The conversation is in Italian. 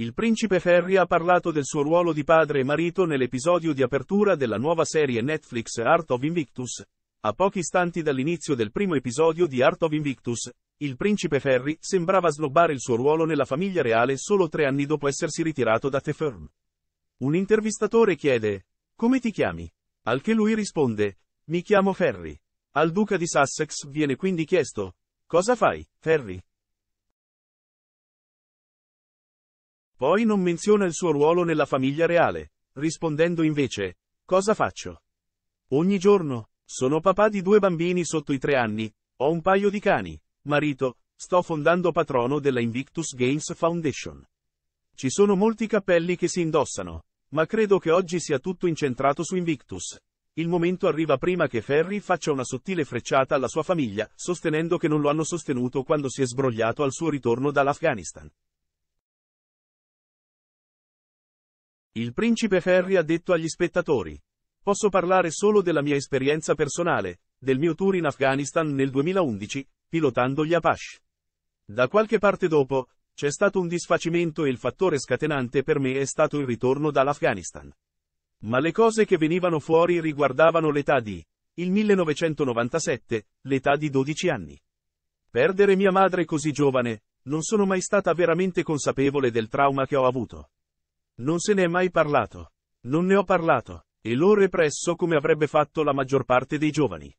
Il principe Ferry ha parlato del suo ruolo di padre e marito nell'episodio di apertura della nuova serie Netflix Art of Invictus. A pochi istanti dall'inizio del primo episodio di Art of Invictus, il principe Ferry sembrava slobbare il suo ruolo nella famiglia reale solo tre anni dopo essersi ritirato da The Firm. Un intervistatore chiede, come ti chiami? Al che lui risponde, mi chiamo Ferry. Al duca di Sussex viene quindi chiesto, cosa fai, Ferry? Poi non menziona il suo ruolo nella famiglia reale, rispondendo invece, cosa faccio? Ogni giorno, sono papà di due bambini sotto i tre anni, ho un paio di cani, marito, sto fondando patrono della Invictus Games Foundation. Ci sono molti cappelli che si indossano, ma credo che oggi sia tutto incentrato su Invictus. Il momento arriva prima che Ferry faccia una sottile frecciata alla sua famiglia, sostenendo che non lo hanno sostenuto quando si è sbrogliato al suo ritorno dall'Afghanistan. Il principe Ferri ha detto agli spettatori. Posso parlare solo della mia esperienza personale, del mio tour in Afghanistan nel 2011, pilotando gli Apache. Da qualche parte dopo, c'è stato un disfacimento e il fattore scatenante per me è stato il ritorno dall'Afghanistan. Ma le cose che venivano fuori riguardavano l'età di, il 1997, l'età di 12 anni. Perdere mia madre così giovane, non sono mai stata veramente consapevole del trauma che ho avuto. Non se ne è mai parlato. Non ne ho parlato, e l'ho represso come avrebbe fatto la maggior parte dei giovani.